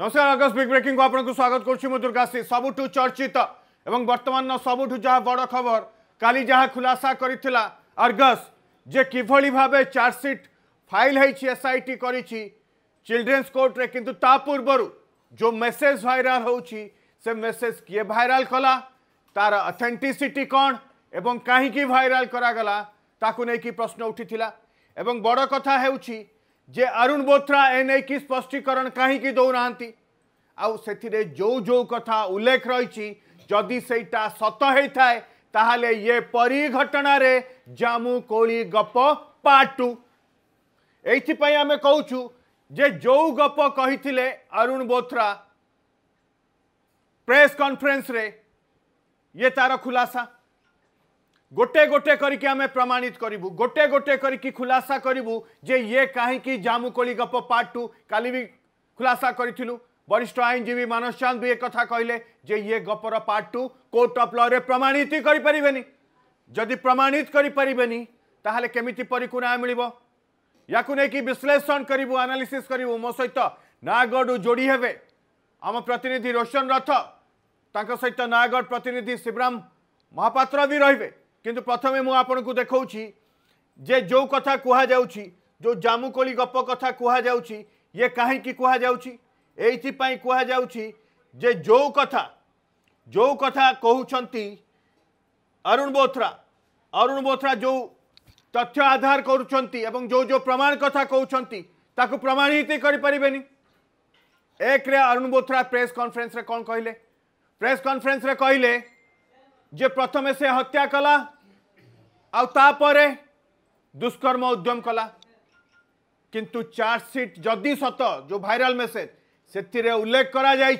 নমস্কার August big breaking আপনার স্বাগত করছি মু দুর্গাশ্রী সবুঠু চর্চিত এবং বর্তমান সবুঠু যা বড় খবর কালি যা খুলাসা করে আর্গস যে কিভাবে ভাবে চার্জসিট ফাইল হয়েছি এসআইটি করেছি চিলড্রেন্স কোর্টরে কিন্তু তা পূর্বর যে মেসেজ ভাইরাল হচ্ছে সে মেসেজ কিয়ে ভাইরাল কলা তার অথেন্টিসিটি কণ এবং কাহিকি ভাইরাল করা গলা তাকে নেই প্রশ্ন উঠি এবং বড় কথা হচ্ছে जे अरुण बोथ्रा एने की स्पष्टीकरण कहीं दौना आउ जो जो कथा उल्लेख रही जदि से सत होता है ताहले ये परी घटन रे कोली गप पार्ट ये आम कौ जे जो गप कही अरुण बोथ्रा प्रेस कॉन्फ्रेंस रे ये तार खुलासा गोटे गोटे करें प्रमाणित करूँ गोटे गोटे करसा करूँ जे ये कहीं जामुकोली गप पार्ट टू कल भी खुलासा करूँ वरिष्ठ आईनजीवी मानस चांद भी एक कहले जे ये गपर पार्ट टू कोर्ट अफ ल्रे प्रमाणित करें जदि प्रमाणित करें केमी परिकुणा मिल या विश्लेषण करू आनालीसीस् करू मो सहित नयगढ़ जोड़ी हे आम प्रतिनिधि रोशन रथ तक सहित नयगढ़ प्रतिनिधि शिवराम महापात्र भी रे किंतु प्रथम मुझक देखा जे जो कथा कहु जो जामुकोली गप कथा कहु कहीं कहुपी कहुचे जो कथा जो कथा कहते अरुण बोथरा अरुण बोथरा जो तथ्य आधार कर प्रमाण कथा कहते प्रमाणित करें एक अरुण बोथरा प्रेस कॉन्फ्रेंस कौन कहले प्रेस कॉन्फ्रेंस रे कहले जे प्रथमे से हत्या कला आपर दुष्कर्म उद्यम कला किंतु चार्जसीट जदि सत जो भाइराल मेसेज से उल्लेख कर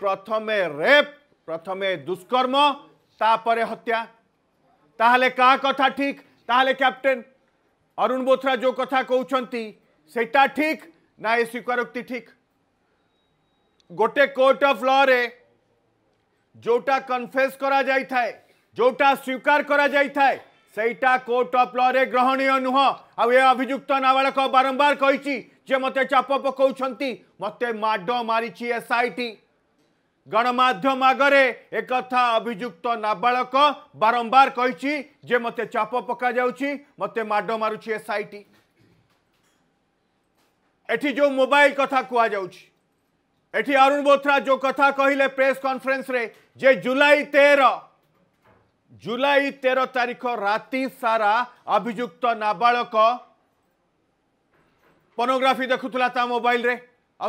प्रथम रेप प्रथम दुष्कर्म तापर हत्या ताहले का कथा ठीक ताहले कैप्टेन अरुण बोथरा जो कथा कौन से ठीक ना ये स्वीकारोक्ति ठीक गोटे कोर्ट ऑफ लॉ रे जोटा कन्फेस करा जाए जोटा स्वीकार करा जाए সেইটা কোর্ট অফ লরে গ্রহণীয় নুহ আউ এ অভিযুক্ত নাবালক বারম্বার কইছি যে মতে চাপ পকাউছন্তি মতে মাড মারিছি এসআইটি গণমাধ্যম আগরে একথা অভিযুক্ত নাবালক বারম্বার কইছি যে মতে চাপ পকা যাউছি মতে মাড মারুছি এসআইটি এটি যে মোবাইল কথা কুয়া যাউছি এটি অরুণ বোথরা যে কথা কহিলে প্রেস কনফরেন্সরে যে জুলাই 13 জুলাই তের তারিখ রাতে সারা অভিযুক্ত নাবাড়ক পর্নোগ্রাফি দেখুলা তা মোবাইলে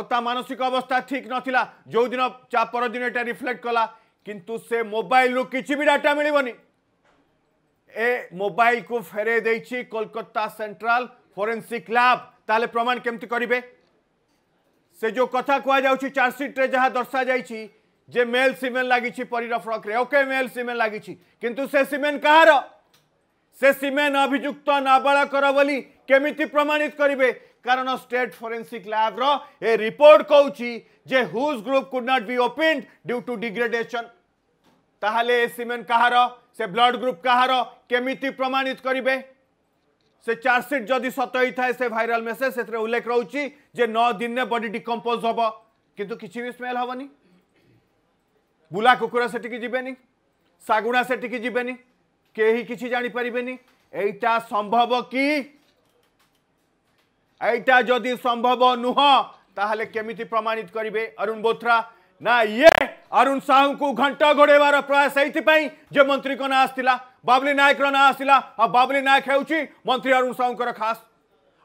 আনসিক অবস্থা ঠিক নথিলা যেদিন তা পরদিন এটা রিফ্লেক্ট কলা কিন্তু সে মোবাইলু কিছু বি ডাটা মিলবনি এ মোবাইলকু ফেরাই দিয়েছি কলকাতা সেন্ট্রাল ফোরেন্সিক ল্যাব তাহলে প্রমাণ কেমতি করবে সে যে কথা কুয়া যাচ্ছে চার্জসিট্রে যা দর্শা যাইছি जे मेल सीमेंट लगी परीर फ्रक ओके मेल सीमेंट लगी कि सीमेंट कह रिमेंट अभिजुक्त नाबाकर बोली केमी प्रमाणित करेंगे कारण स्टेट फोरेन्सिक लैब्र रिपोर्ट जे whose group could not be opened due to degradation ताल सीमेंट कह से ब्लड ग्रुप कह रमी प्रमाणित करेंगे से चार्जसीट जदि सत ही था भाइराल मेसेज से उल्लेख रोचे नौ दिन में बडी डिकम्पोज हम कि भी स्मेल हेनी ବୁଲା କୁକୁର ସେଠିକି ଯିବେନି ଶାଗୁଣା ସେଠିକି ଯିବେନି କେହି କିଛି ଜାଣିପାରିବେନି ଏଇଟା ସମ୍ଭବ କି ଏଇଟା ଯଦି ସମ୍ଭବ ନୁହଁ ତାହେଲେ କେମିତି ପ୍ରମାଣିତ କରିବେ ଅରୁଣ ବୋଥ୍ରା ନା ଇଏ ଅରୁଣ ସାହୁଙ୍କୁ ଘଣ୍ଟ ଘୋଡ଼େଇବାର ପ୍ରୟାସ ଏଇଥିପାଇଁ ଯେ ମନ୍ତ୍ରୀଙ୍କ ନାଁ ଆସିଥିଲା ବାବୁଲି ନାୟକର ନାଁ ଆସିଲା ଆଉ ବାବୁଲି ନାୟକ ହେଉଛି ମନ୍ତ୍ରୀ ଅରୁଣ ସାହୁଙ୍କର ଖାସ୍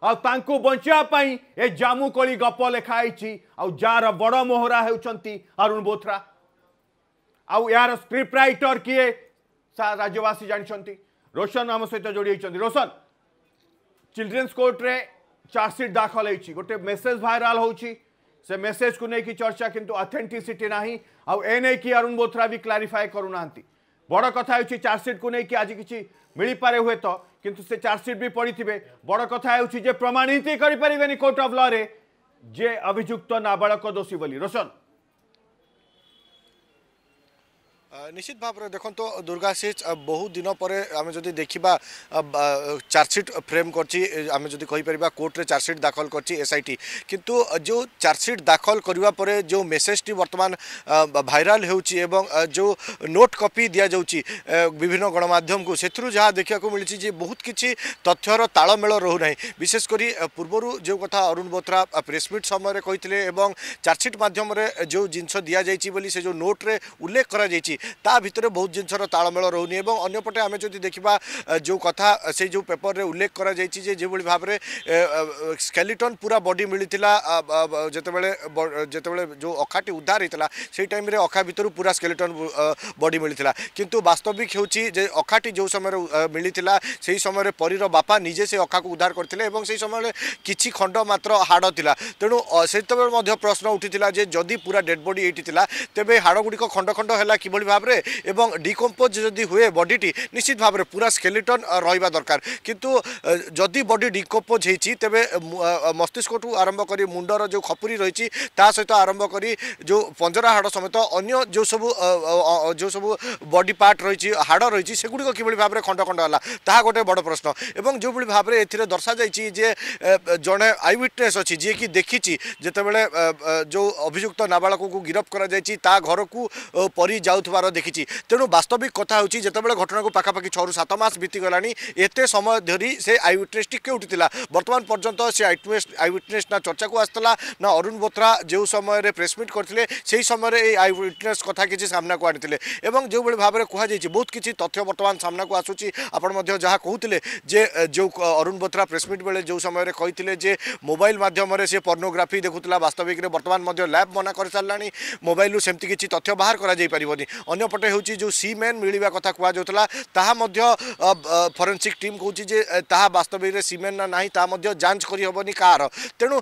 ଆଉ ତାଙ୍କୁ ବଞ୍ଚିବା ପାଇଁ ଏ ଜାମୁକୋଳି ଗପ ଲେଖା ହେଇଛି ଆଉ ଯାହାର ବଡ଼ ମୋହରା ହେଉଛନ୍ତି ଅରୁଣ ବୋଥ୍ରା आर स्क्रिप्ट रईटर किए राज्यवासी जानते रोशन आम सहित जोड़ रोशन चिल्ड्रेन्स कोर्टे चार्जसीट दाखल हो गए मेसेज भाइराल हो से मेसेज को लेकिन चर्चा कितना अथेन्टिसीटी ना आने की अरुण बोथ्रा भी क्लारीफाए कर बड़ कथा हो चार्जसीट को लेकिन आज किसी मिल पारे हुए तो कितु से चार्जसीट भी पड़ते बड़ कथा हो प्रमाणित करोर्ट अफ लें जे अभिजुक्त नाबाड़क दोषी बोली रोशन निश्चित भाव में देखो तो दुर्गा बहुत दिन पर आम जब देखा चार्जसीट फ्रेम करें जो कहीपर कोर्टे चार्जसीट दाखल कर एस आई टी कि जो चार्जसीट दाखल करवा जो मेसेज टी बर्तमान भाइराल हो जो नोट कपी दि जा विभिन्न गणमाम को से देखा मिली जी बहुत किसी तथ्यर तालमेल रोना विशेषकर पूर्व जो कथा अरुण बोथ्रा प्रेसमिट समय कही चार्जसीट मध्यम जो जिनस दि जाइए से जो नोट्रे उल्लेख कर भितर बहुत जिनसर तालमेल रोनी और अंपटे आम जो देखा जो कथा से जो पेपर में उल्लेख कर भाव में स्केलीटन पूरा बडी मिलता जोबले जिते जो अखाटी उधार होता से टाइम अखा भितर पूरा स्केलीटन बडी मिलता कितु बास्तविक हो अखाटी जो समय मिलता से ही समय परीर बापा निजे से अखा को उद्धार करते समय किसी खंड मात्र हाड़ ता तेणु से प्रश्न उठी जदि पूरा डेड बडी ये तेज हाड़गुड़िक खंड खंड है किभ ভাবে এবং ডিকম্পোজ যদি হুয়ে বডিটি নিশ্চিত ভাবে পুরা স্কেলিটন রহবা দরকার কিন্তু যদি বডি ডিকম্পোজ হয়েছি তেবে মস্তিষ্কঠু আরম্ভ করে মুন্ডর যে খপুরি রয়েছে তা সহ আরম্ভ করে যে পঞ্জরা হাড় সমেত অন্য যে সব যে সব বডি পার্ট রয়েছে হাড় রয়েছে সেগুলি কিভাবে ভাবে খণ্ড খণ্ড হল তাহা গোটে বড় প্রশ্ন এবং যেভাবে ভাবে এতে দর্শা যাই যে জনে আই উইটনেস অছি যে দেখিছি যেতবে যে অভিযুক্ত নাবাড়ক গিরফ করা যাই তা ঘরক পরি যাওয়া ହେବାର ଦେଖିଛି ତେଣୁ ବାସ୍ତବିକ କଥା ହେଉଛି ଯେତେବେଳେ ଘଟଣାକୁ ପାଖାପାଖି ଛଅରୁ ସାତ ମାସ ବିତିଗଲାଣି ଏତେ ସମୟ ଧରି ସେ ଆଇ ୱିଟନେସ୍ଟି କେଉଁଠି ଥିଲା ବର୍ତ୍ତମାନ ପର୍ଯ୍ୟନ୍ତ ସେ ଆଇ ୱିଟନେସ୍ ନା ଚର୍ଚ୍ଚାକୁ ଆସିଥିଲା ନା ଅରୁଣ ବୋଥ୍ରା ଯେଉଁ ସମୟରେ ପ୍ରେସମିଟ୍ କରିଥିଲେ ସେହି ସମୟରେ এই আই উইটনেস কথা কিছু সামনাকু আনিলে এবং যেভাবে ভাবে কুহযাই বহুত কিছু তথ্য বর্তমান সামনাকু আসুচি আপনার যা কুলে যে যে অরুণ বোথরা প্রেসমিট বেড়ে যে সময় কে যে মোবাইল মাধ্যমে সে পর্নোগ্রাফি দেখুলা বাস্তবিকরে বর্তমান ল্যাব মনা করে সারা মোবাইলু সেমতি কিছু তথ্য বাহার করা যাই পারনি ଅନ୍ୟପଟେ ହେଉଛି ଯେଉଁ ସି ମ୍ୟାନ୍ ମିଳିବା କଥା କୁହାଯାଉଥିଲା ତାହା ମଧ୍ୟ ଫରେନ୍ସିକ୍ ଟିମ୍ କହୁଛି ଯେ ତାହା ବାସ୍ତବିକରେ ସିମେଣ୍ଟ ନା ନାହିଁ ତାହା ମଧ୍ୟ ଯାଞ୍ଚ କରିହେବନି କାହାର ତେଣୁ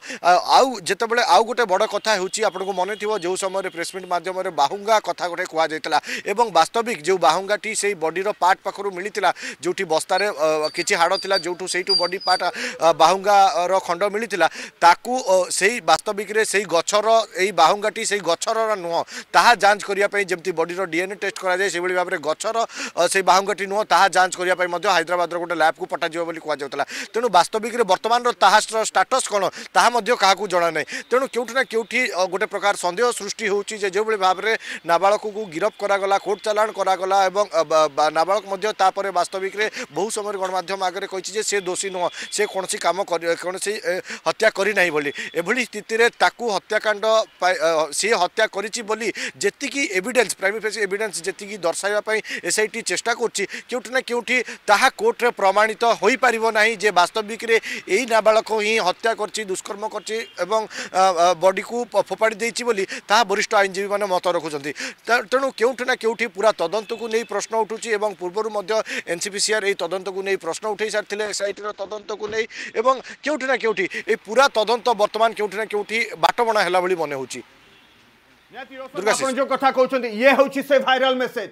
ଆଉ ଯେତେବେଳେ ଆଉ ଗୋଟେ ବଡ଼ କଥା ହେଉଛି ଆପଣଙ୍କୁ ମନେ ଥିବ ଯେଉଁ ସମୟରେ ପ୍ରେସମିଟ୍ ମାଧ୍ୟମରେ ବାହୁଙ୍ଗା କଥା ଗୋଟେ କୁହାଯାଇଥିଲା ଏବଂ ବାସ୍ତବିକ ଯେଉଁ ବାହୁଙ୍ଗାଟି ସେଇ ବଡ଼ିର ପାର୍ଟ ପାଖରୁ ମିଳିଥିଲା ଯେଉଁଠି ବସ୍ତାରେ କିଛି ହାଡ଼ ଥିଲା ଯେଉଁଠୁ ସେଇଠୁ ବଡ଼ି ପାର୍ଟ ବାହୁଙ୍ଗାର ଖଣ୍ଡ ମିଳିଥିଲା ତାକୁ ସେଇ ବାସ୍ତବିକରେ ସେଇ ଗଛର ଏଇ ବାହୁଙ୍ଗାଟି ସେଇ ଗଛର ନୁହଁ ତାହା ଯାଞ୍ଚ କରିବା ପାଇଁ ଯେମିତି ବଡ଼ିର ডিএনএ টেস্ট କରାଯାଏ ସେଭଳି ଭାବରେ ଗଛର ସେଇ ବାହୁଙ୍ଗଟି ନୁହଁ ତାହା ଯାଞ୍ଚ କରିବା ପାଇଁ ମଧ୍ୟ ହାଇଦ୍ରାବାଦର ଗୋଟେ ଲ୍ୟାବ୍କୁ ପଠାଯିବ ବୋଲି କୁହାଯାଉଥିଲା ତେଣୁ ବାସ୍ତବିକରେ ବର୍ତ୍ତମାନର ତାହାର ଷ୍ଟାଟସ୍ କ'ଣ ତାହା ମଧ୍ୟ କାହାକୁ ଜଣାନାହିଁ ତେଣୁ କେଉଁଠି ନା କେଉଁଠି ଗୋଟେ ପ୍ରକାର ସନ୍ଦେହ ସୃଷ୍ଟି ହେଉଛି ଯେ ଯେଉଁଭଳି ଭାବରେ ନାବାଳକକୁ ଗିରଫ କରାଗଲା କୋର୍ଟ ଚାଲାଣ କରାଗଲା ଏବଂ ନାବାଳକ ମଧ୍ୟ ତାପରେ ବାସ୍ତବିକରେ ବହୁ ସମୟରେ ଗଣମାଧ୍ୟମ ଆଗରେ କହିଛି ଯେ ସେ ଦୋଷୀ ନୁହଁ ସେ କୌଣସି କାମ କୌଣସି ହତ୍ୟା କରିନାହିଁ ବୋଲି ଏଭଳି ସ୍ଥିତିରେ ତାକୁ ହତ୍ୟାକାଣ୍ଡ ସିଏ ହତ୍ୟା କରିଛି ବୋଲି ଯେତିକି ଏଭିଡେନ୍ସ ପ୍ରାଇମେଫେସି ଏଭିଡେନ୍ସ ଯେତିକି ଦର୍ଶାଇବା ପାଇଁ ଏସ୍ଆଇଟି ଚେଷ୍ଟା କରୁଛି କେଉଁଠି ନା କେଉଁଠି ତାହା କୋର୍ଟରେ ପ୍ରମାଣିତ ହୋଇପାରିବ ନାହିଁ ଯେ ବାସ୍ତବିକରେ ଏଇ ନାବାଳକ ହିଁ ହତ୍ୟା କରିଛି ଦୁଷ୍କର୍ମ କରିଛି ଏବଂ ବଡିକୁ ଫୋପାଡ଼ି ଦେଇଛି ବୋଲି ତାହା ବରିଷ୍ଠ ଆଇନଜୀବୀମାନେ ମତ ରଖୁଛନ୍ତି ତେଣୁ କେଉଁଠି ନା କେଉଁଠି ପୁରା ତଦନ୍ତକୁ ନେଇ ପ୍ରଶ୍ନ ଉଠୁଛି ଏବଂ ପୂର୍ବରୁ ମଧ୍ୟ ଏନ୍ସିପିସିଆର୍ ଏହି ତଦନ୍ତକୁ ନେଇ ପ୍ରଶ୍ନ ଉଠାଇ ସାରିଥିଲେ ଏସ୍ଆଇଟିର ତଦନ୍ତକୁ ନେଇ ଏବଂ କେଉଁଠି ନା କେଉଁଠି এই পুরা তদন্ত বর্তমান কেউটি না কেউটি বাটবণা হেলা ভাল মনে হচ্ছে ଆପଣ ଯେଉଁ କଥା କହୁଛନ୍ତି ଇଏ ହେଉଛି ସେ ଭାଇରାଲ ମେସେଜ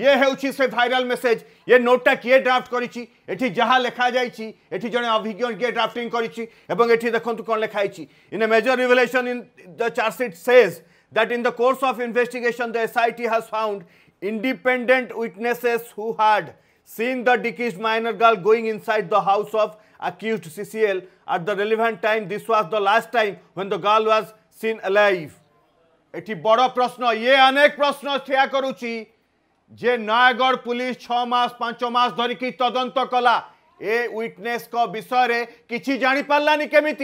ଇଏ ହେଉଛି ସେ ଭାଇରାଲ ମେସେଜ ଇଏ ନୋଟଟା କିଏ ଡ୍ରାଫ୍ଟ କରିଛି ଏଠି ଯାହା ଲେଖାଯାଇଛି ଏଠି ଜଣେ ଅଭିଜ୍ଞ କିଏ ଡ୍ରାଫ୍ଟିଂ କରିଛି ଏବଂ ଏଠି ଦେଖନ୍ତୁ କ'ଣ ଲେଖାଯାଇଛି in a major revelation in the chargesheet says that in the course of investigation, the SIT has found independent witnesses who had seen the deceased minor girl going inside the house of accused CCL at the relevant time. This was the last time when the girl was seen alive. बड़ प्रश्न ये अनेक प्रश्न ठिया करुच्ची जे Nayagarh police छमास पांच मस धरिकी तदंत कला ए विटनेस को विषय किसी जापारानी केमी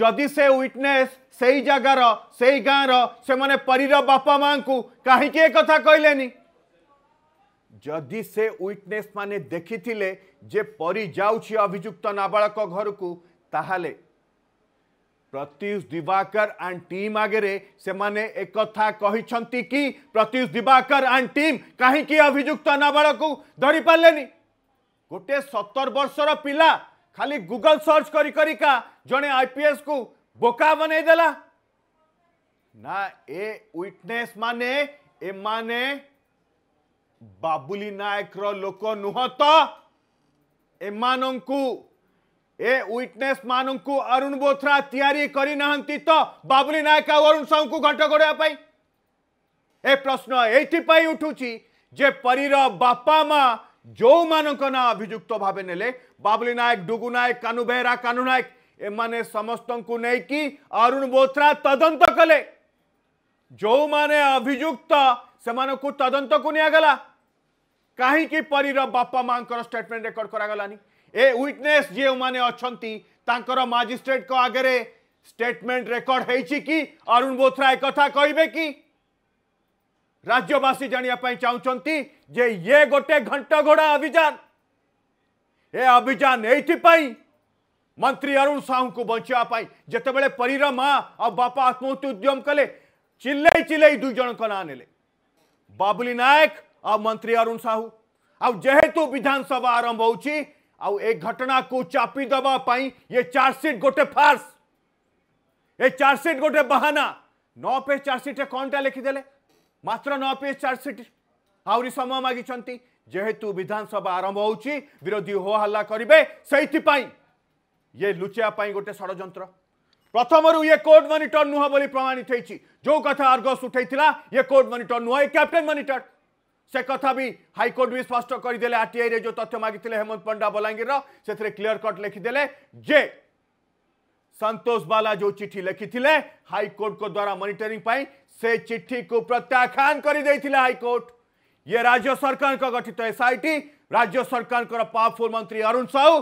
जदि से विटनेस से ही जगार से ही गाँव से मैंने परीर बापा माँ को कहीं कथा कहले जदि से विटनेस माने देखी थे जे परी जाऊँ अभिजुक्त नाबाक घर को ताहले प्रत्युष दिवाकर एंड टीम आगे से माने एक कि प्रत्युष दिवाकर एंड टीम कहीं अभुक्त नाबाड़क धरी पारे गोटे सतर वर्ष पिला खाली गूगल सर्च करी करी का जड़े आईपीएस को बोका बनईदेला ना ए विटनेस माने ए माने बाबुली नायक लोक नुहत ए मानकू ए विटनेस मानू अरुण बोथरा या तो बाबुली नायक आरुण साहू को घट गोड़ाई ए प्रश्न ये उठू जे परीर बापा मा जो मान ना अभिजुक्त भाव ने बाबुली नायक डुगु नायक कानू बेहरा कानू नायक एमाने समस्त को लेकिन अरुण बोथरा तदंत कले जो माने अभिजुक्त से तदंत को निगला कहीं परीर बापा माँ स्टेटमेंट रेकर्ड करागलानी ए विटनेस जे मैंने अच्छा मजिस्ट्रेट को आगरे स्टेटमेंट रेकर्ड हो कि अरुण बोथ्रा एक कथा कि राज्यवासी जानिया पई ये गोटे घंट घोडा अभियान ए अभियान एथि मंत्री अरुण साहू को बचा जिते जते परीर माँ और बापा आत्महत्या उद्यम कले चिल्ले चिल्ले दुई जन को ना ने बाबुली नायक आ मंत्री अरुण साहू आ जेहेतु विधानसभा आरंभ हो आउ ए घटना को चापी दबापाई ये चार्जसीट गोटे फार्स ये चार्जसीट गोटे बहाना नौ पे चार्जसीट कौन टा लिखिदेले मात्र न पे चार्जसीट आहरी समय मागिंट जेहेतु विधानसभा आरंभ हो विरोधी हो हल्ला करे से ये लुचापाई गोटे षड़ प्रथम ये कोर्ट मनिटर नुह बोली प्रमाणित होती जो कथा अर्घस उठाई ये कोर्ट मनिटर नुह ये कैप्टेन मनिटर से कथा भी हाइकोर्ट भी स्पष्ट करदे आरटीआई जो तथ्य मागिजे हेमंत पंडा बलांगीर से क्लीयर कट लिखिदे जे संतोष बाला जो चिठी लिखी हाइकोर्ट को द्वारा मनिटरी से चिठी को प्रत्याख्यान कर हाइकोर्ट ये राज्य सरकार का गठित तो टी राज्य सरकार पावरफुल मंत्री अरुण साहू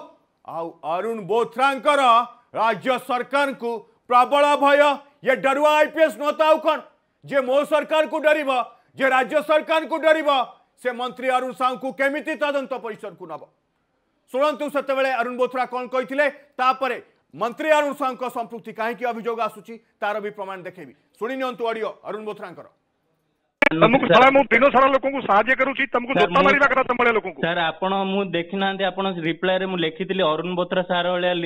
आउ अरुण बोथ्रा राज्य सरकार को प्रबल भय ये डरुआ आईपीएस नुह आउ कौन जे मो सरकार को डरव जे राज्य सरकार को डर से मंत्री अरुण साहू को केमी तदंत परिसर को नब शुणु से अरुण बोथरा कौन कही मंत्री अरुण साहू संप्रति कहीं अभोग आसू तार भी प्रमाण देखेबी शुणी निडियो अरुण बोथरा अरुण बोथरा सारे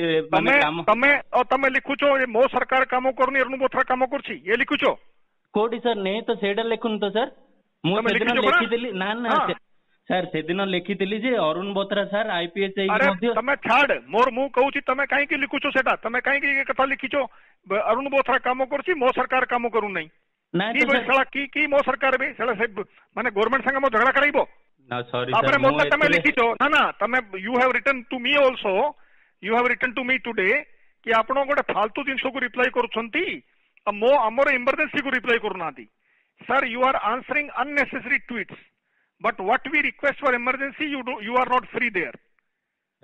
लिखुच मो सरकार कम कर କୋଉଠି ସାର୍ ନେଇ ତ ସେଇଟା ଲେଖୁନି ତ ସାର୍ ମୁଁ ସେଦିନ ଲେଖିଥିଲି ନା ନା ସାର୍ ସେଦିନ ଲେଖିଥିଲି ଯେ ଅରୁଣ ବତ୍ରା ସାର୍ ଆଇପିଏସ୍ ହେଇକି ମଧ୍ୟ ତମେ ଛାଡ ମୋର ମୁଁ କହୁଛି ତମେ କାହିଁକି ଲେଖୁଛ ସେଟା ତମେ କାହିଁକି ଏ କଥା ଲେଖିଛ ଅରୁଣ ବତ୍ରା କାମ କରୁଛି ମୋ ସରକାର କାମ କରୁ ନାହିଁ ନାଇଁ ସେଟା କି କି ମୋ ସରକାର ବି ସେଟା ସେ ମାନେ ଗଭର୍ଣ୍ଣମେଣ୍ଟ ସାଙ୍ଗେ ମୋ ଝଗଡ଼ା କରାଇବ ତାପରେ ମୋତେ ତମେ ଲେଖିଛ ନା ନା ତମେ you have return to me also you have return to me today କି ଆପଣ ଗୋଟେ ଫାଲତୁ ଜିନିଷକୁ ରିପ୍ଲାଏ କରୁଛନ୍ତି અમારો ઇમરજન્સી કો રિપ્લાય કરો નાતી sir you are answering unnecessary tweets but what we request for emergency you you are not free there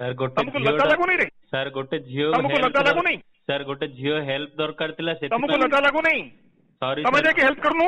sir ଗୋଟେ ତମକୁ ଲଜ୍ଜା ଲାଗୁନି ରେ ସାର୍ ଗୋଟେ ଝିଅ ତମକୁ ଲଜ୍ଜା ଲାଗୁନି ସାର୍ ଗୋଟେ ଝିଅ ହେଲ୍ପ ଦରକାର ଥିଲା ସେଥିପାଇଁ ତମକୁ ଲଜ୍ଜା ଲାଗୁନି ସରି ତମେ ଯାଇକି ହେଲ୍ପ କରୁନୁ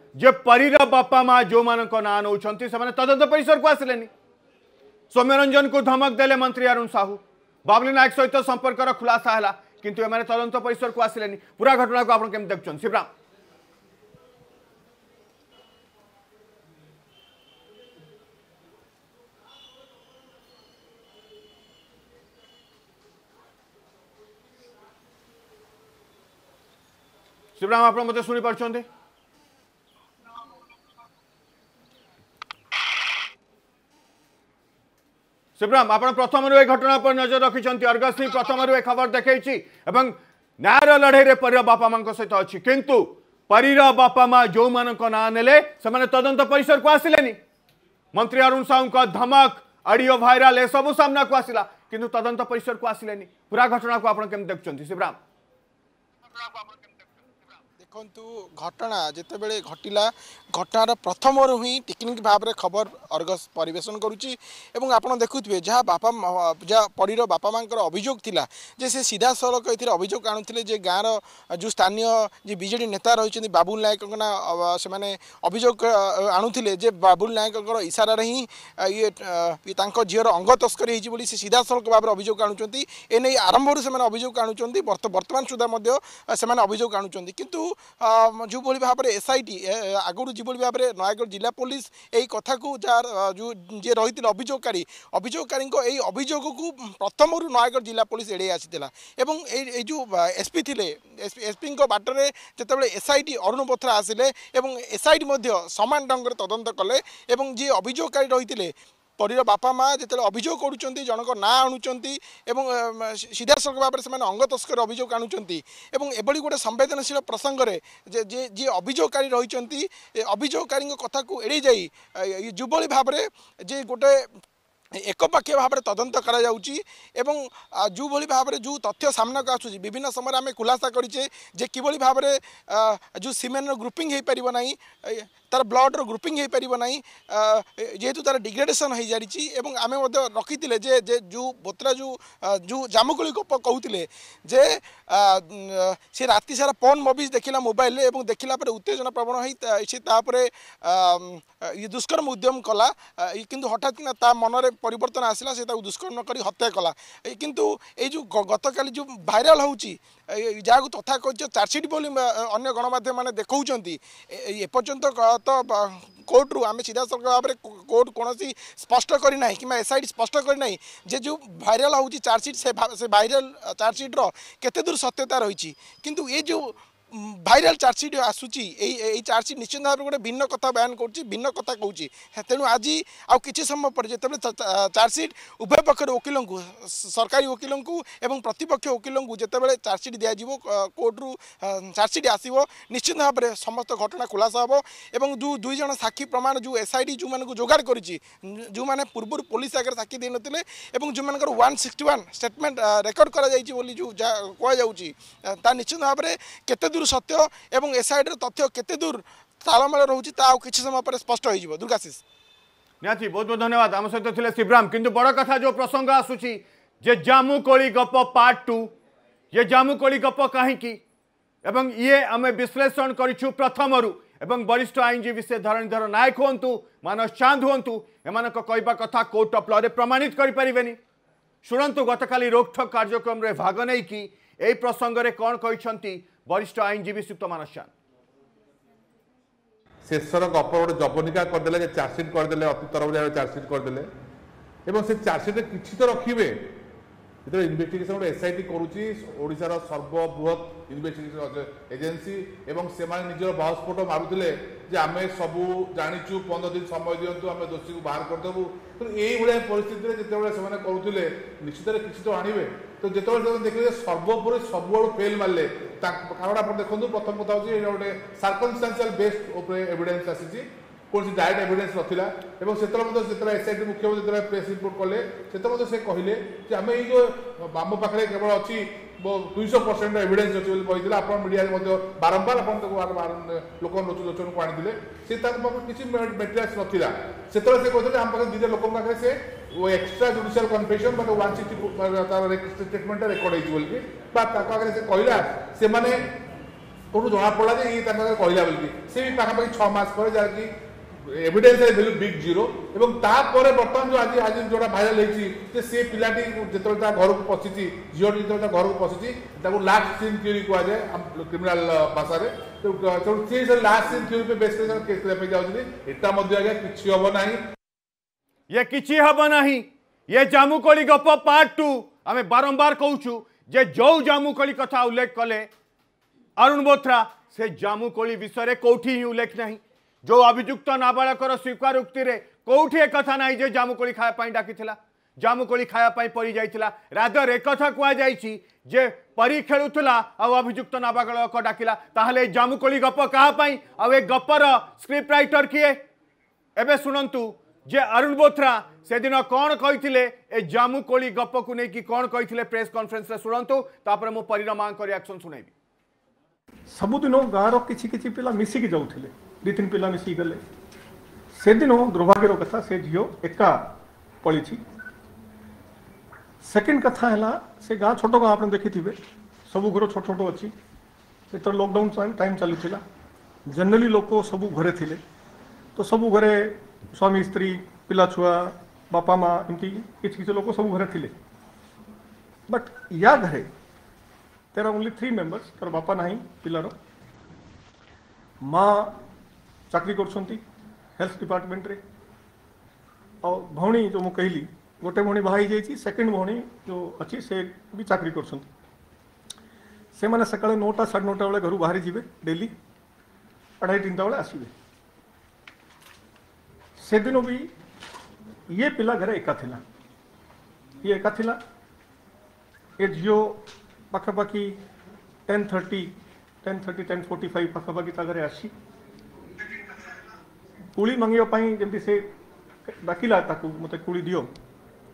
ଯେ ପରୀର ବାପା ମା ଯେଉଁମାନଙ୍କ ନାଁ ନେଉଛନ୍ତି ସେମାନେ ତଦନ୍ତ ପରିସରକୁ ଆସିଲେନି ସୌମ୍ୟରଞ୍ଜନଙ୍କୁ ଧମକ ଦେଲେ ମନ୍ତ୍ରୀ ଅରୁଣ ସାହୁ ବାବୁଲି ନାୟକ ସହିତ ସମ୍ପର୍କର ଖୁଲାସା ହେଲା କିନ୍ତୁ ଏମାନେ ତଦନ୍ତ ପରିସରକୁ ଆସିଲେନି ପୁରା ଘଟଣାକୁ ଆପଣ କେମିତି ଦେଖୁଛନ୍ତି ଶିବରାମ ଶିବରାମ ଆପଣ ମୋତେ ଶୁଣିପାରୁଛନ୍ତି ଶିବରାମ ଆପଣ ପ୍ରଥମରୁ ଏ ଘଟଣା ଉପରେ ନଜର ରଖିଛନ୍ତି ଅର୍ଗସ୍ନି ପ୍ରଥମରୁ ଏ ଖବର ଦେଖାଇଛି ଏବଂ ନ୍ୟାୟର ଲଢ଼େଇରେ ପରିର ବାପା ମାଙ୍କ ସହିତ ଅଛି କିନ୍ତୁ ପରିର ବାପା ମା ଯେଉଁମାନଙ୍କ ନାଁ ନେଲେ ସେମାନେ ତଦନ୍ତ ପରିସରକୁ ଆସିଲେନି ମନ୍ତ୍ରୀ ଅରୁଣ ସାହୁଙ୍କ ଧମକ ଅଡ଼ିଓ ଭାଇରାଲ ଏସବୁ ସାମ୍ନାକୁ ଆସିଲା କିନ୍ତୁ ତଦନ୍ତ ପରିସରକୁ ଆସିଲେନି ପୁରା ଘଟଣାକୁ ଆପଣ କେମିତି ଦେଖୁଛନ୍ତି ଶିବରାମ দেখন্তু ঘটনা যেতবে ঘটিলা ঘটনার প্রথমরু হি টেকনিক ভাবে খবর অর্গস পরিবেশন করুচি এবং আপনার দেখুবে যা বাপা যা পরীর বাপা মাঙ্কর অভিযোগ লা যে সে সিধাসলখ এর অভিযোগ আনুলে যে গাঁর যে স্থানীয় যে বিজেডি নেতা রয়েছেন বাবুল নায়ক না সে অভিযোগ আনুলে যে বাবুল নায়কর ইশারার হি ইয়ে তাঁর ঝিওর অঙ্গ তস্করি হয়েছে বলে সে সিধাসলখ ভাবে অভিযোগ আনুচার এনে আরম্ভর সে অভিযোগ আনুচার বর্তমান সুদ্ধা সে অভিযোগ আনুচার কিন্তু ଯେଉଁଭଳି ଭାବରେ ଏସ୍ଆଇଟି ଆଗରୁ ଯେଉଁଭଳି ଭାବରେ ନୟାଗଡ଼ ଜିଲ୍ଲା ପୋଲିସ ଏହି କଥାକୁ ଯାହା ଯେଉଁ ଯିଏ ରହିଥିଲେ ଅଭିଯୋଗକାରୀ ଅଭିଯୋଗକାରୀଙ୍କ ଏହି ଅଭିଯୋଗକୁ ପ୍ରଥମରୁ ନୟାଗଡ଼ ଜିଲ୍ଲା ପୋଲିସ ଏଡ଼େଇ ଆସିଥିଲା ଏବଂ ଏଇ ଏଇ ଯେଉଁ ଏସ୍ପି ଥିଲେ ଏସ୍ପିଙ୍କ ବାଟରେ ଯେତେବେଳେ ଏସ୍ଆଇଟି ଅରୁଣ ପଥ୍ରା ଆସିଲେ ଏବଂ ଏସ୍ଆଇଟି ମଧ୍ୟ ସମାନ ଢଙ୍ଗରେ ତଦନ୍ତ କଲେ ଏବଂ ଯିଏ ଅଭିଯୋଗକାରୀ ରହିଥିଲେ ପରୀର ବାପା ମାଆ ଯେତେବେଳେ ଅଭିଯୋଗ କରୁଛନ୍ତି ଜଣଙ୍କ ନାଁ ଆଣୁଛନ୍ତି ଏବଂ ସିଧାସଳଖ ଭାବରେ ସେମାନେ ଅଙ୍ଗ ତସ୍କର ଅଭିଯୋଗ ଆଣୁଛନ୍ତି ଏବଂ ଏଭଳି ଗୋଟେ ସମ୍ବେଦନଶୀଳ ପ୍ରସଙ୍ଗରେ ଯେ ଯିଏ ଯିଏ ଅଭିଯୋଗକାରୀ ରହିଛନ୍ତି ଅଭିଯୋଗକାରୀଙ୍କ କଥାକୁ ଏଡ଼େଇ ଯାଇ ଯୁବଳି ଭାବରେ ଯେ ଗୋଟେ একপাক্ষীয় ভাবে তদন্ত করা যাচ্ছে এবং যেভাবে ভাবে যে তথ্য সামনাকে আসুচি বিভিন্ন সময় আমি খুলাসা করছে যে কিভাবে ভাবে যে সিমেন্টর গ্রুপিং হয়ে পার না তার ব্লডর গ্রুপিং হয়ে পার না যেহেতু তার ডিগ্রেডেসন হয়ে যাই এবং আমি রকি যে যে বোত্রা যে জামুকুলি গোপ কৌলে যে সে রাতে সারা পন মবিজ দেখিলা মোবাইলে এবং দেখিলা পরে উত্তেজনা প্রবণ হয়ে সে তাপরে দুষ্কর্ম উদ্যম কলা কিন্তু হঠাৎ কিনা তা মনরে পরিবর্তন আসলা সে তাকে দুষ্কর্ম করে হত্যা কলা কিন্তু এই যে গতকাল যে ভাইরাল হচ্ছে যা তথা কহিত চার্জসিট বলে অন্য গণমাধ্যম মানে দেখছেন এপর্যন্ত গত কোর্টরু আমি সিধাসলখ ভাবে কোর্ট কোণী স্পষ্ট করে না কিংবা এসআইডি স্পষ্ট করে না যে যে ভাইরাল হচ্ছে চার্জসিট সে ভাইরাল চার্জসিট্র কেতে দূর সত্যতা রয়েছে কিন্তু এই যে ভাইরাল চার্জসিট আসুচি এই এই চার্জসিট নিশ্চিত ভাবে গোটে ভিন্ন কথা বয়ান করছি ভিন্ন কথা কৌছি তেমন আজ কিছু সময় পরে যেত চার্জসিট উভয় পক্ষের ওকিল সরকারি ওকিল এবং প্রতিপক্ষ ওকিল যেত চার্জসিট দিয়াযিব কোর্টরু চার্জসিট আসব নিশ্চিত ভাবে সমস্ত ঘটনা খুলাসা হব এবং যে দুই জন সাক্ষী প্রমাণ যে এসআইডি যে যোগাড় করেছি যে পূর্ব পুলিশ আগে সাক্ষী দিয়ে নলে এবং যে one sixty one statement record করা যাই বলে যে যা কুযাচ্ছে তা নিশ্চিত ভাবে কত দূর দূর সত্য এবং এসআইডির তথ্য কেতে দূর তালমেল রয়েছে তা কিছু সময় পরে স্পষ্ট হয়ে যাব দুর্গাশিষ ନିହାତି ବହୁତ ବହୁତ ଧନ୍ୟବାଦ ଆମ ସହିତ ଥିଲେ ଶିବରାମ କିନ୍ତୁ ବଡ଼ କଥା ଯେଉଁ ପ୍ରସଙ୍ଗ ଆସୁଛି ଯେ ଜାମୁକୋଳି ଗପ ପାର୍ଟ ଟୁ ଏ ଜାମୁକୋଳି ଗପ କାହିଁକି ଏବଂ ଇଏ ଆମେ ବିଶ୍ଳେଷଣ କରିଛୁ ପ୍ରଥମରୁ ଏବଂ ବରିଷ୍ଠ ଆଇନଜୀବୀ ସେ ଧରଣୀଧର ନାୟକ ହୁଅନ୍ତୁ ମାନସ ଚାନ୍ଦ ହୁଅନ୍ତୁ ଏମାନଙ୍କ କହିବା କଥା କୋର୍ଟ ଅଫ୍ଲରେ ପ୍ରମାଣିତ କରିପାରିବେନି ଶୁଣନ୍ତୁ ଗତକାଲି ରୋକଠୋକ୍ କାର୍ଯ୍ୟକ୍ରମରେ ଭାଗ ନେଇକି ଏହି ପ୍ରସଙ୍ଗରେ କ'ଣ କହିଛନ୍ତି বরিষ্ঠ আইনজীবী সুক্ত মানস চান ଶେଷର ଗପ ଗୋଟେ ଜବନିକା କରିଦେଲେ ଯେ ଚାର୍ଜସିଟ୍ କରିଦେଲେ ଅତି ତରବରିଆ ଚାର୍ଜସିଟ୍ କରିଦେଲେ ଏବଂ ସେ ଚାର୍ଜସିଟ୍ରେ କିଛି ତ ରଖିବେ ଯେତେବେଳେ ଇନଭେଷ୍ଟିଗେସନ୍ ଗୋଟେ ଏସ୍ଆଇଟି କରୁଛି ଓଡ଼ିଶାର ସର୍ବବୃହତ ଇନଭେଷ୍ଟିଗେସନ୍ ଏଜେନ୍ସି ଏବଂ ସେମାନେ ନିଜର ବାହସ୍ଫୋଟ ମାରୁଥିଲେ ଯେ ଆମେ ସବୁ ଜାଣିଛୁ ପନ୍ଦର ଦିନ ସମୟ ଦିଅନ୍ତୁ ଆମେ ଦୋଷୀକୁ ବାହାର କରିଦେବୁ ତେଣୁ ଏଇଭଳିଆ ପରିସ୍ଥିତିରେ ଯେତେବେଳେ ସେମାନେ କରୁଥିଲେ ନିଶ୍ଚିତରେ କିଛି ତ ଆଣିବେ ତ ଯେତେବେଳେ ସେମାନେ ଦେଖିଲେ ସର୍ବୋପରି ସବୁଆଡ଼ୁ ଫେଲ୍ ମାରିଲେ ତାଙ୍କ କାରଣ ଆପଣ ଦେଖନ୍ତୁ ପ୍ରଥମ କଥା ହେଉଛି ଏଇଟା ଗୋଟେ ସାର୍କମଷ୍ଟାନ୍ସିଆଲ ବେସ୍ଡ ଉପରେ ଏଭିଡେନ୍ସ ଆସିଛି କୌଣସି ଡାଇରେକ୍ଟ ଏଭିଡେନ୍ସ ନଥିଲା ଏବଂ ସେତେବେଳେ ମଧ୍ୟ ଯେତେବେଳେ ଏସ୍ଆଇଟି ମୁଖ୍ୟମନ୍ତ୍ରୀ ଯେତେବେଳେ ପ୍ରେସ୍ ରିପୋର୍ଟ କଲେ ସେତେବେଳେ ମଧ୍ୟ ସେ କହିଲେ ଯେ ଆମେ ଏଇ ଯେଉଁ ଆମ ପାଖରେ କେବଳ ଅଛି ଦୁଇଶହ ପରସେଣ୍ଟ ଏଭିଡେନ୍ସ ଅଛି ବୋଲି କହିଥିଲେ ଆପଣ ମିଡ଼ିଆରେ ମଧ୍ୟ ବାରମ୍ବାର ଆପଣ ତାକୁ ଲୋକଙ୍କ ଲୋଚନକୁ ଆଣିଥିଲେ ସେ ତାଙ୍କ ପାଖରେ କିଛି ମେଟେରିଆଲ୍ସ ନଥିଲା ସେତେବେଳେ ସେ କହିଥିଲେ ଆମ ପାଖରେ ଦୁଇଟା ଲୋକଙ୍କ ପାଖରେ ସେ এক্সট্রা জুডিশিয়াল কনফেসন মানে ওয়ান সিক্সটি তার ষ্টেটমেন্টটা রেকর্ড হয়েছে বলি বা তাকে আগে সে কহিলা সে কোটু জনাপড়া যে ইয়ে তাকে কহিলা বলি সে বি পাখাপাখি ছ মাস পরে যা কি এভিডেন্স ভ্যালু বিগ জিরো এবং তারপরে বর্তমান যে আজ আজ যেটা ভাইরাল হয়েছি যে সে পিলাটি যেতবে তা ঘরকু পশিছি ঝিওটি যেতবে তা ঘরকু পশিছি তাকে লাস্ট সিন থিওরি কুযায় ক্রিমিনাল ভাষায় তেমন সে লাস্ট সিন থিওরি বেস করে কেস করা যাচ্ছি এটা মধ্যে আজ্ঞা কিছু হব না ये किसी हम ना ये जामुकोली गप पार्ट टू आम बारंबार कौचु जे जो जामुकोली कथा उल्लेख कले अरुण बोथ्रा से जामुकोली विषय कौटी ही उल्लेख ना जो अभिजुक्त नाबाड़कर स्वीकारोक्ति कौटी एक ना जे जामुकोली खायापाई डाकिला जामुकोली खायापाई परी जाइला रादर एक कहुई जे परी खेलुला अभिजुक्त नाबाड़क डाकिला जामुकोली गप क्या गपर स्क्रिप्ट रईटर किए एवं शुणतु जे अरुण बोथ्रा से दिन कौन कही जमुकोली गप को लेकिन कौन कही प्रेस कन्फरेन्स शुणु तापर मुझ परीर माँ का रियाक्शन शुण सबुद गाँव रिछ कि पिला मिसिक जाऊे दी तीन पिला मिसिक गले से दिन दुर्भाग्यर कथा से झील एका पड़ी सेकेंड कथा है से गाँ छोट गाँ आप देखी थे सब घर छोट छोट अच्छी ये लकडाउन टाइम चलू जेनेली लोक सब घरे तो सब घरे स्वामी स्त्री पिला छुआ बापा माँ एमती किसी किसी लोग सब घर थे बट या घर तेर ओनली थ्री मेम्बर्स तर बापा ना पिलार माँ चाकरी हेल्थ डिपार्टमेंट रे और भौणी जो मुझे कहली गोटे भौणी बाहर जाइए सेकेंड भौणी जो अच्छी से भी चाकरी कर सका नौटा साढ़े नौटा बेले घर बाहरी जी डेली अढ़ाई तीन टा बेल आसवे से दिन भी ये पिला घर एका थी ये एका थी ये झीओ पखापाखी ten thirty ten thirty ten forty five पखापाखी घर आसी कूड़ी मांगापी जमी से डाक मत कूड़ी दि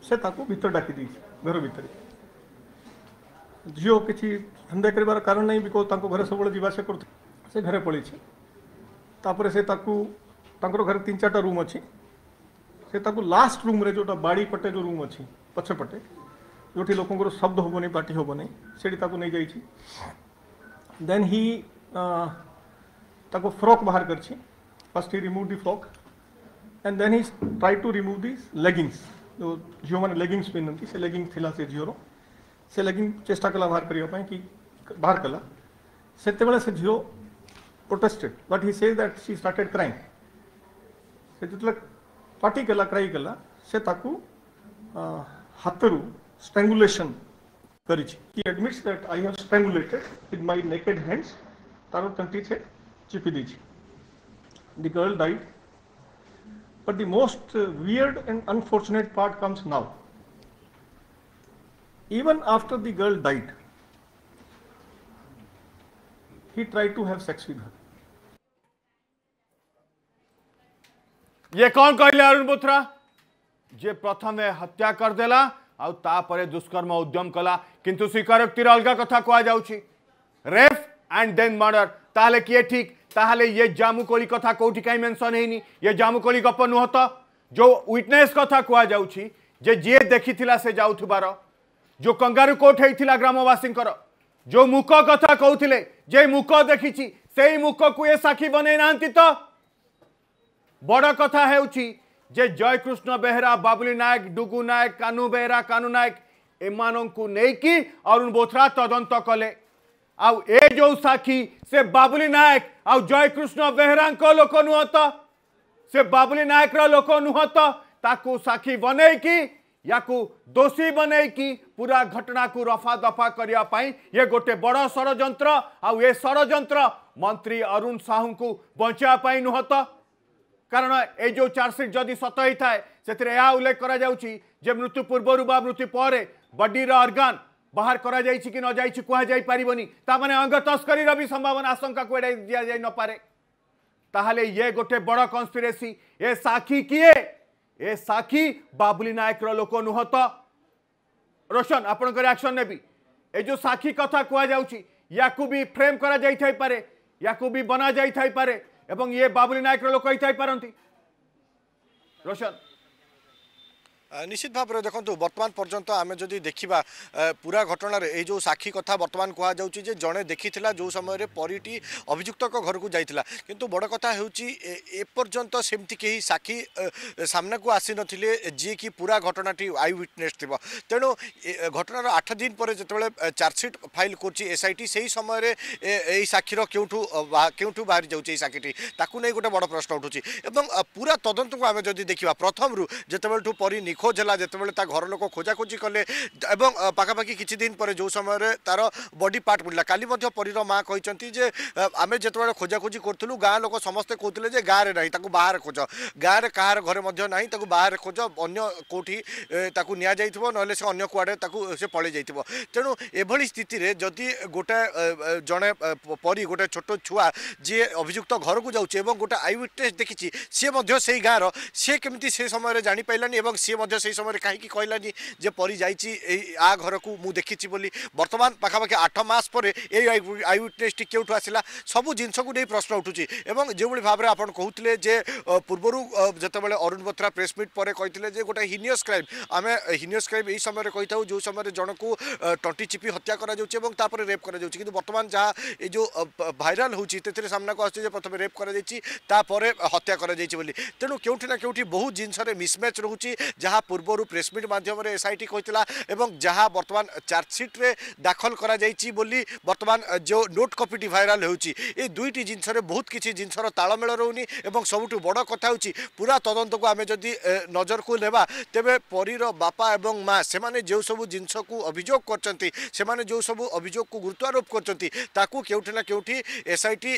से भर डाक घर भितर झीओ किसी धंदे कर कारण नहीं बिको घर सब जीवास कर घर पड़े से घर तीन चार रूम अच्छी से लास्ट रूम जो बाड़ी पटे जो रूम अच्छी पछपटे जो लोक शब्द हम नहीं पार्टी हम नहीं सीट नहीं जा देन ही ताको फ्रॉक बाहर कर first he remove the frock and then he try to remove the leggings जो झील मैंने लेगिंगस पिंधती से लेगिंग थी से झीर से लेगिंग चेस्टा कला बाहर करने कि बाहर कला से झील protested but he says that she started crying से पटी कला क्रई कला से हाथ रू strangulation commits that I have strangulated with my naked hands तार तंटी से चिपी the girl died but the most weird and unfortunate part comes now even after the girl died he try to have sex with her ये कौन कहले अरुण बोथरा जे प्रथमे हत्या करदेला आउ तापरे दुष्कर्म उद्यम कला किंतु स्वीकारोक्तिर अलग कथा कह जाउछि रेफ एंड देन मर्डर ताले किए ठीक ताले ये जामुकोली कथा कोठी कहीं मेनसन है ये जामुकोली गप नुह जो विटनेस कथा कह जाउछि जे जे देखी से जाउथबार जो कंगारू कोट होता ग्रामवासी जो मुक कथा कहते जे मुक देखी से मुक को ये साक्षी बनई ना तो बड़ कथा जे जयकृष्ण बेहरा बाबुल नायक डुगु नायक कानु बेहरा कानु नायक एम को लेकिन अरुण बोथरा तदंत कले आज साक्षी से बाबुली नायक आउ जयकृष्ण बेहरा लोक नुहत से बाबुल नायक रोक नुहत ताकू साखी बनई कि दोषी बनई पूरा घटना को रफा दफा करने ये गोटे बड़ षड़ आ षड़ मंत्री अरुण साहू को बचाप नुहत কারণ এই যে চার্জসিট যদি সত হয়ে থাকে সেতিরে এ উল্লেখ করা যাচ্ছে যে মৃত্যু পূর্বর বা মৃত্যু পরে বডির অর্গান বাহার করা যাইছি কি ন যাইছি কুয়া পারিবনি তা মানে অঙ্গ তস্করীর বি সম্ভাবনা আশঙ্কা কুয়াড়ে দিয়া যাই নপারে তাহলে ইয়ে গোটে বড় কনস্পিরেসি এ সাক্ষী কিয়ে এ সাক্ষী বাবুলি নায়কর লোক নুহত রোশন আপনার রিয়াকশন নেবি এই যে সাক্ষী কথা কুয়া যাচ্ছি ইয়াকু বি ফ্রেম করা যাই পারে ইয়াকু বি বনা যাই পারে এবং ଇଏ ବାବୁଲି ନାୟକର ଲୋକ ହେଇଥାଇପାରନ୍ତି ରୋଶନ নিশ্চিত ভাবে দেখুন বর্তমান পর্যন্ত আমি যদি দেখা পুরা ঘটনার এই যে সাক্ষী কথা বর্তমান কুহযাচ্ছে যে জনে দেখি যে সময় পরীটি অভিযুক্ত ঘরক যাই কিন্তু বড় কথা হচ্ছে এপর্যন্ত সেমতি কে সাক্ষী সামনাকু আসি নথিলে যে কি পুরা ঘটনাটি আই উইটনেস থিব তেণু ঘটনার আঠ দিন পরে যেতবে চার্জসিট ফাইল করছি এসআইটি সেই সময় এই সাক্ষীর কেউঠু কেউঠু বাহারি যাচ্ছে এই সাক্ষীটি তাকে নিয়ে গোটে বড় প্রশ্ন উঠুছি এবং পুরা তদন্তকে আমি যদি দেখা প্রথমরু যেতবেঠু পরী খোঁজ হল যেতবে তা ঘর লোক খোঁজাখোঁজি কলে এবং পাখাপাখি কিছুদিন পরে যে সময় তার বডি পার্ট মিলা কালি পরীর মা কিন্তু যে আমি যেতবে খোঁজাখোঁজি করলু গাঁ লোক সমস্তে কৌলে যে গাঁরে না তাকে বাহারে খোঁজ গাঁরে কাহার ঘরে না তাকে বাহারে খোঁজ অন্য কোটি তাকে নিয়া যাই নহলে সে অন্য কুয়াড়ে তাকে সে পলাই যাই তেমন এভাবে স্থিতিরে যদি গোটা জনে পরি গোটে ছোট ছুয়া যে অভিযুক্ত ঘরকু যাচ্ছে এবং গোটা আই উইটনেস দেখিছি সে সেই গাঁর সে কেমি সে সময় জাঁপারানি এবং সে ମଧ୍ୟ ସେହି ସମୟରେ କାହିଁକି କହିଲାନି ଯେ ପରି ଯାଇଛି ଏଇ ଆ ଘରକୁ ମୁଁ ଦେଖିଛି ବୋଲି ବର୍ତ୍ତମାନ ପାଖାପାଖି ଆଠ ମାସ ପରେ ଏଇ ଆଇ ୱିଟନେସ୍ଟି କେଉଁଠୁ ଆସିଲା ସବୁ ଜିନିଷକୁ ନେଇ ପ୍ରଶ୍ନ ଉଠୁଛି ଏବଂ ଯେଉଁଭଳି ଭାବରେ ଆପଣ କହୁଥିଲେ ଯେ ପୂର୍ବରୁ ଯେତେବେଳେ ଅରୁଣ ବତ୍ରା ପ୍ରେସ୍ ମିଟ୍ ପରେ କହିଥିଲେ ଯେ ଗୋଟେ ହିନିୟସ୍ କ୍ରାଇମ୍ ଆମେ ହିନିୟସ୍ କ୍ରାଇମ୍ ଏହି ସମୟରେ କହିଥାଉ ଯେଉଁ ସମୟରେ ଜଣକୁ ଟଣ୍ଟି ଚିପି ହତ୍ୟା କରାଯାଉଛି ଏବଂ ତାପରେ ରେପ୍ କରାଯାଉଛି କିନ୍ତୁ ବର୍ତ୍ତମାନ ଯାହା ଏ ଯେଉଁ ଭାଇରାଲ୍ ହେଉଛି ସେଥିରେ ସାମ୍ନାକୁ ଆସୁଛି ଯେ ପ୍ରଥମେ ରେପ୍ କରାଯାଇଛି ତାପରେ ହତ୍ୟା କରାଯାଇଛି ବୋଲି ତେଣୁ କେଉଁଠି ନା କେଉଁଠି ବହୁତ ଜିନିଷରେ ମିସ୍ମ୍ୟାଚ୍ ରହୁଛି ଯାହା যা পূর্ব প্রেসমিট মাধ্যমে এসআইটি কে এবং যা বর্তমান চার্জসিট্রে দাখল করা যাই বলে বর্তমান যে নোট কপিটি ভাইরাল হচ্ছে এই দুইটি জিনিসের বহুত কিছু জিনিসের তাড়মেল রহুনি এবং সবুঠু বড় কথা হচ্ছে পুরা তদন্তক আমি যদি নজরক নেবা তেবে পরীর বাপা এবং মা সে যে সব জিনিসক অভিযোগ করছেন সে যে সব গুরুত্ব আরোপ করছেন তাকে কেউটি না কেউটি এসআইটি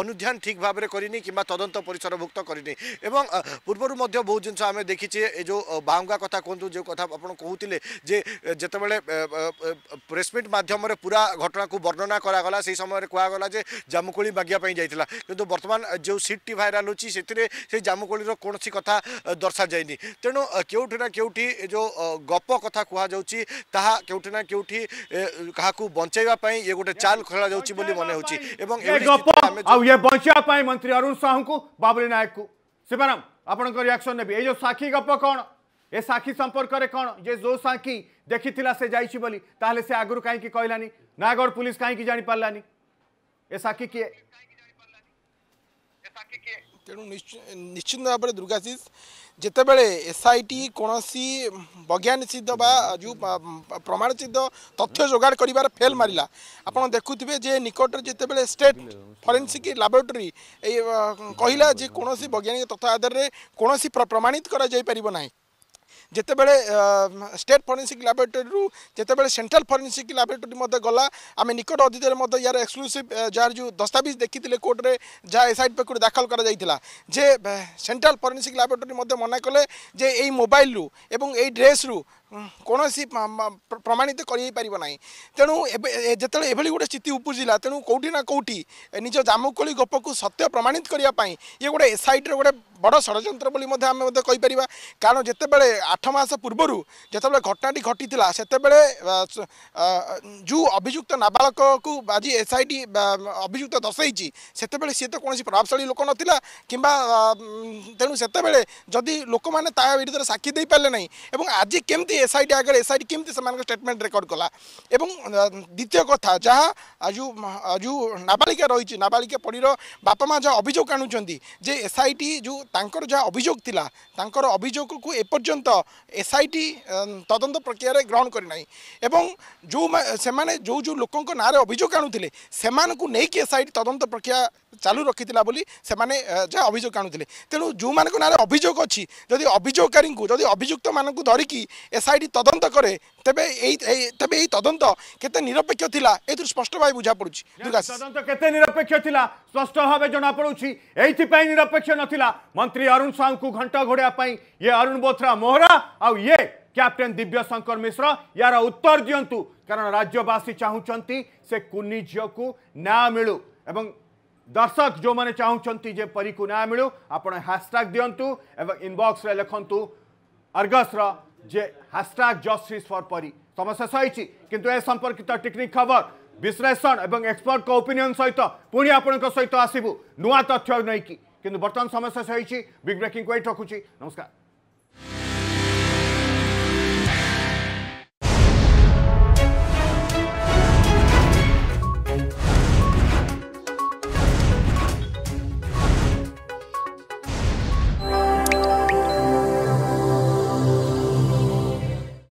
অনুধ্যান ঠিক ভাবে করিনি কিংবা তদন্ত পরিসরভুক্ত করিনি এবং পূর্বর মধ্য বহু জিনিস আমি দেখিছে এই যে ବାହୁଙ୍ଗା କଥା କୁହନ୍ତୁ ଯେଉଁ କଥା ଆପଣ କହୁଥିଲେ ଯେ ଯେତେବେଳେ ପ୍ରେସମିଟ୍ ମାଧ୍ୟମରେ ପୁରା ଘଟଣାକୁ ବର୍ଣ୍ଣନା କରାଗଲା ସେହି ସମୟରେ କୁହାଗଲା ଯେ ଜାମୁକୋଳି ମାଗିବା ପାଇଁ ଯାଇଥିଲା କିନ୍ତୁ ବର୍ତ୍ତମାନ ଯେଉଁ ସିଟ୍ଟି ଭାଇରାଲ୍ ହେଉଛି ସେଥିରେ ସେହି ଜାମୁକୋଳିର କୌଣସି କଥା ଦର୍ଶାଯାଇନି ତେଣୁ କେଉଁଠି ନା କେଉଁଠି ଯେଉଁ ଗପ କଥା କୁହାଯାଉଛି ତାହା କେଉଁଠି ନା କେଉଁଠି କାହାକୁ ବଞ୍ଚାଇବା ପାଇଁ ଇଏ ଗୋଟେ ଚାଲ ଖେଳାଯାଉଛି ବୋଲି ମନେ ହେଉଛି ଏବଂ ଗପ ଆଉ ଇଏ ବଞ୍ଚିବା ପାଇଁ ମନ୍ତ୍ରୀ ଅରୁଣ ସାହୁଙ୍କୁ ବାବୁଲି ନାୟକକୁ ଶିବାରାମ ଆପଣଙ୍କ ରିଆକ୍ସନ୍ ନେବି ଏଇ ଯେଉଁ ସାକ୍ଷୀ ଗପ କ'ଣ ଏ ସାକ୍ଷୀ ସମ୍ପର୍କରେ କ'ଣ ଯେ ଯେଉଁ ସାକ୍ଷୀ ଦେଖିଥିଲା ସେ ଯାଇଛି ବୋଲି ତାହେଲେ ସେ ଆଗରୁ କାହିଁକି କହିଲାନି ନୟାଗଡ଼ ପୁଲିସ୍ କାହିଁକି ଜାଣିପାରିଲାନି ଏ ସାକ୍ଷୀ କିଏ ତେଣୁ ନିଶ୍ଚିନ୍ତ ଭାବରେ ଦୁର୍ଗାଶିଷ ଯେତେବେଳେ ଏସ୍ଆଇଟି କୌଣସି ବୈଜ୍ଞାନିକ ସିଦ୍ଧ ବା ଯେଉଁ ପ୍ରମାଣ ସିଦ୍ଧ ତଥ୍ୟ ଯୋଗାଡ଼ କରିବାରେ ଫେଲ୍ ମାରିଲା ଆପଣ ଦେଖୁଥିବେ ଯେ ନିକଟରେ ଯେତେବେଳେ ଷ୍ଟେଟ୍ ଫରେନ୍ସିକ୍ ଲାବୋରେଟୋରୀ କହିଲା ଯେ କୌଣସି ବୈଜ୍ଞାନିକ ତଥ୍ୟ ଆଧାରରେ କୌଣସି ପ୍ରମାଣିତ କରାଯାଇପାରିବ ନାହିଁ যেতবে স্টেট ফরেনসিক ল্যাবরেটোরি যেতবে সেন্ট্রাল ফরেনসিক ল্যাবরেটরি গলা আমি নিকট অতীতের মধ্যে ইয়ার এক্সক্লুসিভ যার যে দস্তাবিজ দেখি কোর্টে যা এসআইড পেকুড় দাখল করা যাই যে সেন্ট্রাল ফরেনসিক ল্যাবরেটরি মনে কলে যে এই মোবাইলু এবং এই ড্রেসরু କୌଣସି ପ୍ରମାଣିତ କରିପାରିବ ନାହିଁ ତେଣୁ ଏବେ ଯେତେବେଳେ ଏଭଳି ଗୋଟେ ସ୍ଥିତି ଉପୁଜିଲା ତେଣୁ କେଉଁଠି ନା କେଉଁଠି ନିଜ ଜାମୁକୋଳି ଗୋପକୁ ସତ୍ୟ ପ୍ରମାଣିତ କରିବା ପାଇଁ ଇଏ ଗୋଟେ ଏସ୍ଆଇଟିର ଗୋଟେ ବଡ଼ ଷଡ଼ଯନ୍ତ୍ର ବୋଲି ମଧ୍ୟ ଆମେ ମଧ୍ୟ କହିପାରିବା କାରଣ ଯେତେବେଳେ ଆଠ ମାସ ପୂର୍ବରୁ ଯେତେବେଳେ ଘଟଣାଟି ଘଟିଥିଲା ସେତେବେଳେ ଯେଉଁ ଅଭିଯୁକ୍ତ ନାବାଳକକୁ ଆଜି ଏସ୍ଆଇଟି ଅଭିଯୁକ୍ତ ଦର୍ଶାଇଛି ସେତେବେଳେ ସିଏ ତ କୌଣସି ପ୍ରଭାବଶାଳୀ ଲୋକ ନଥିଲା କିମ୍ବା ତେଣୁ ସେତେବେଳେ ଯଦି ଲୋକମାନେ ତା ବିରୁଦ୍ଧରେ ସାକ୍ଷୀ ଦେଇପାରିଲେ ନାହିଁ ଏବଂ ଆଜି କେମିତି ଏସ୍ଆଇଟି ଆଗରେ ଏସ୍ଆଇଟି କେମିତି ସେମାନଙ୍କ ଷ୍ଟେଟମେଣ୍ଟ ରେକର୍ଡ କଲା ଏବଂ ଦ୍ୱିତୀୟ କଥା ଯାହା ଯେଉଁ ଯେଉଁ ନାବାଳିକା ରହିଛି ନାବାଳିକା ପଡ଼ିର ବାପା ମା ଯାହା ଅଭିଯୋଗ ଆଣୁଛନ୍ତି ଯେ ଏସ୍ଆଇଟି ଯେଉଁ ତାଙ୍କର ଯାହା ଅଭିଯୋଗ ଥିଲା ତାଙ୍କର ଅଭିଯୋଗକୁ ଏପର୍ଯ୍ୟନ୍ତ ଏସ୍ଆଇଟି ତଦନ୍ତ ପ୍ରକ୍ରିୟାରେ ଗ୍ରହଣ କରିନାହିଁ ଏବଂ ଯେଉଁ ସେମାନେ ଯେଉଁ ଯେଉଁ ଲୋକଙ୍କ ନାଁରେ ଅଭିଯୋଗ ଆଣୁଥିଲେ ସେମାନଙ୍କୁ ନେଇକି ଏସ୍ଆଇଟି ତଦନ୍ତ ପ୍ରକ୍ରିୟା চালু রক্ষি বলে সে অভিযোগ আনুলে তেমন যে না অভিযোগ অদি অভিযোগকারী যদি অভিযুক্ত মানুষ ধরিকি এসআইডি তদন্ত করে তবে এই তবে এই তদন্ত কেতে নিরপেক্ষ লা এই স্পষ্ট ভাবে বুঝা পড়ুছি তদন্ত কেতে নিরপেক্ষ লা স্পষ্ট ভাবে জনা পড়ুছি এইপাই নিরপেক্ষ নথিলা মন্ত্রী অরুণ সাউ ঘণ্ট ঘোড়া ইয়ে অরুণ বোথরা মোহরা আউ ইয়ে କ୍ୟାପ୍ଟେନ୍ ଦିବ୍ୟଶଙ୍କର মিশ্র ইয়ার উত্তর দিও কারণ রাজ্যবাসী ଚାହୁଁଛନ୍ତି সে কুনি ঝিউকু না মিলু এবং দর্শক যে চাহুমান যে পরীকু না মিলু আপনার হ্যাশট্যাগ দিও এবং ইনবক্সরে লিখতু অর্গসর যে হ্যাশট্যাগ জস্টিস ফর পরি সময় শেষ হয়েছি কিন্তু এ সম্পর্কিত টেকনিক খবর বিশ্লেষণ এবং এক্সপর্ট ওপিনিয়ন সহিত পুঁ আপনার সহিত আসবু নূয়া তথ্য নেই কিন্তু বর্তমান সময় শেষ হয়েছি বিগ ব্রেকিং কোয়েট রাখুছি নমস্কার